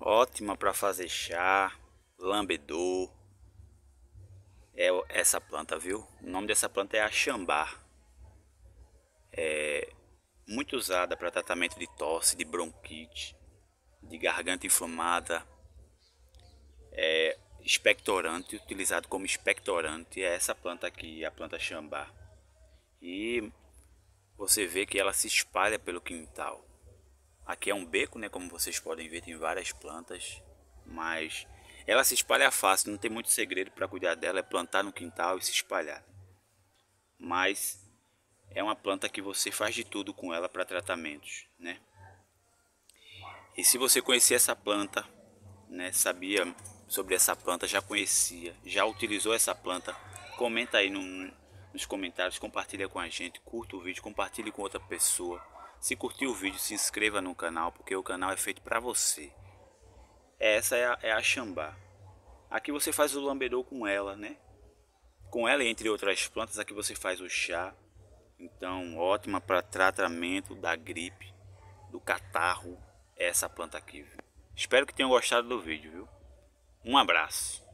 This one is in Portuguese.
Ótima para fazer chá, lambedor. É essa planta, viu? O nome dessa planta é axambá. É muito usada para tratamento de tosse, de bronquite, de garganta inflamada. É expectorante, utilizado como expectorante, é essa planta aqui, a planta xambá. E você vê que ela se espalha pelo quintal. Aqui é um beco, né? Como vocês podem ver, tem várias plantas, mas ela se espalha fácil, não tem muito segredo para cuidar dela, é plantar no quintal e se espalhar. Mas é uma planta que você faz de tudo com ela para tratamentos, né? E se você conhecia essa planta, né, sabia sobre essa planta, já conhecia, já utilizou essa planta, comenta aí no, nos comentários, compartilha com a gente, curta o vídeo, compartilhe com outra pessoa. Se curtiu o vídeo, se inscreva no canal, porque o canal é feito para você. Essa é a, é a xambá. Aqui você faz o lambedou com ela, né? Com ela, entre outras plantas, aqui você faz o chá. Então, ótima para tratamento da gripe, do catarro, essa planta aqui. Viu? Espero que tenham gostado do vídeo, viu? Um abraço.